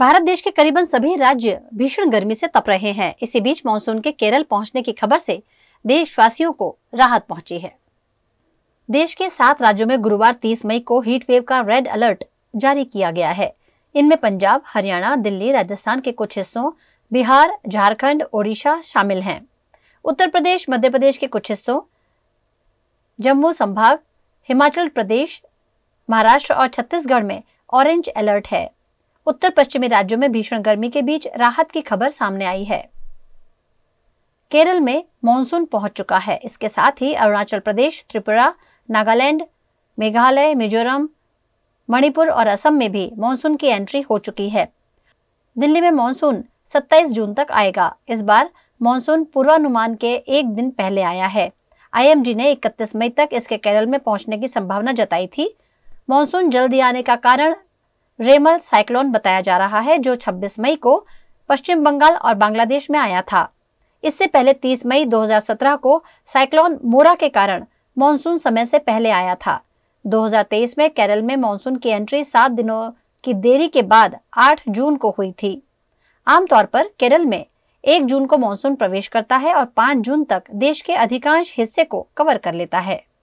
भारत देश के करीबन सभी राज्य भीषण गर्मी से तप रहे हैं इसी बीच मानसून के केरल पहुंचने की खबर से देशवासियों को राहत पहुंची है देश के सात राज्यों में गुरुवार 30 मई को हीट वेव का रेड अलर्ट जारी किया गया है इनमें पंजाब हरियाणा दिल्ली राजस्थान के कुछ हिस्सों बिहार झारखंड ओडिशा शामिल हैं उत्तर प्रदेश मध्य प्रदेश के कुछ हिस्सों जम्मू संभाग हिमाचल प्रदेश महाराष्ट्र और छत्तीसगढ़ में ऑरेंज अलर्ट है उत्तर पश्चिमी राज्यों में भीषण गर्मी के बीच राहत की खबर सामने आई है केरल में मॉनसून पहुंच चुका है इसके साथ ही अरुणाचल प्रदेश त्रिपुरा नागालैंड मेघालय मिजोरम मणिपुर और असम में भी मॉनसून की एंट्री हो चुकी है दिल्ली में मानसून 27 जून तक आएगा इस बार मानसून पूर्वानुमान के एक दिन पहले आया है आईएमडी ने 31 मई तक इसके केरल में पहुंचने की संभावना जताई थी मानसून जल्दी आने का कारण रेमल साइक्लोन बताया जा रहा है जो 26 मई को पश्चिम बंगाल और बांग्लादेश में आया था इससे पहले 30 मई 2017 को साइक्लोन मोरा के कारण मानसून समय से पहले आया था 2023 में केरल में मानसून की एंट्री सात दिनों की देरी के बाद 8 जून को हुई थी आमतौर पर केरल में एक जून को मानसून प्रवेश करता है और 5 जून तक देश के अधिकांश हिस्से को कवर कर लेता है